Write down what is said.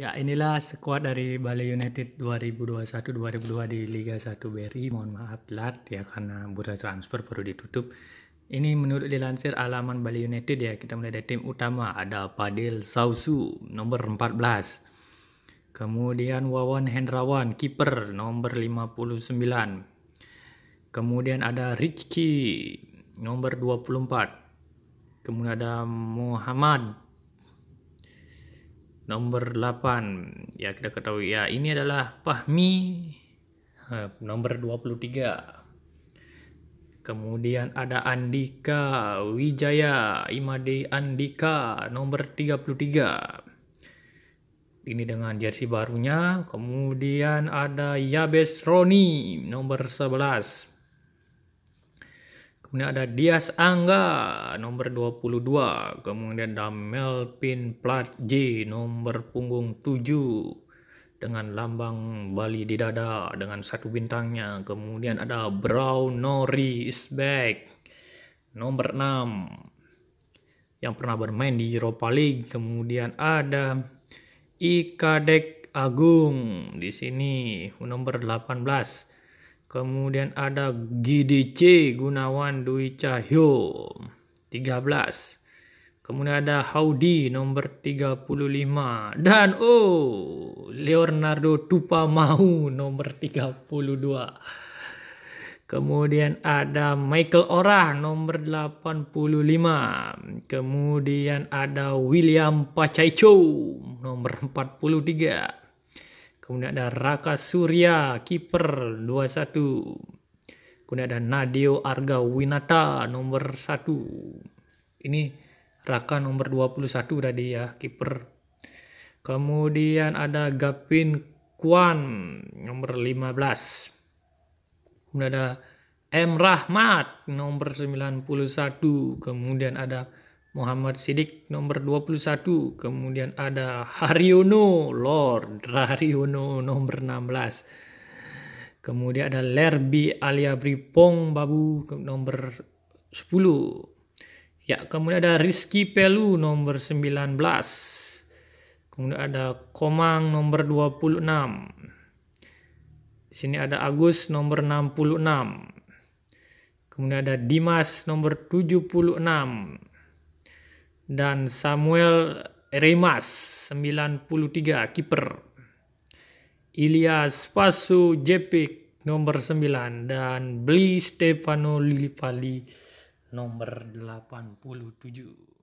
Ya, inilah skuad dari Bali United 2021 2022 di Liga 1 BRI. Mohon maaf telat ya karena bursa transfer baru ditutup. Ini menurut dilansir alaman Bali United ya, kita mulai dari tim utama ada Padil Sausu nomor 14. Kemudian Wawan Hendrawan kiper nomor 59. Kemudian ada Rizky nomor 24. Kemudian ada Muhammad Nomor 8 ya kita ketahui ya ini adalah Fahmi dua nomor 23. Kemudian ada Andika Wijaya Imade Andika nomor 33. Ini dengan jersey barunya. Kemudian ada Yabes Roni nomor 11. Kemudian ada Dias Angga nomor 22, kemudian ada Melvin Plat J nomor punggung 7 dengan lambang Bali di dada dengan satu bintangnya. Kemudian ada Brown Nori is back nomor 6 yang pernah bermain di Europa League. Kemudian ada Ikadek Agung di sini nomor 18 Kemudian ada GDC Gunawan Dwi Cahyo 13. Kemudian ada Howdy nomor 35 dan oh Leonardo Tupa Tupamau nomor 32. Kemudian ada Michael Orah nomor 85. Kemudian ada William Pacaico nomor 43. Kemudian ada Raka Surya, kiper 21. Kemudian ada Nadio Arga Winata nomor 1. Ini Raka nomor 21 tadi ya, kiper. Kemudian ada Gapin Kwan nomor 15. Kemudian ada M Rahmat nomor 91. Kemudian ada Muhammad Sidik nomor 21, kemudian ada Haryono, Lord Haryono nomor 16. Kemudian ada Lerbi Alia Bripong Babu nomor 10. Ya, kemudian ada Rizky Pelu nomor 19. Kemudian ada Komang nomor 26. Di sini ada Agus nomor 66. Kemudian ada Dimas nomor 76 dan Samuel Remas 93 kiper Ilias Pasu Jepik nomor 9 dan Bli Stefano Lilipali nomor 87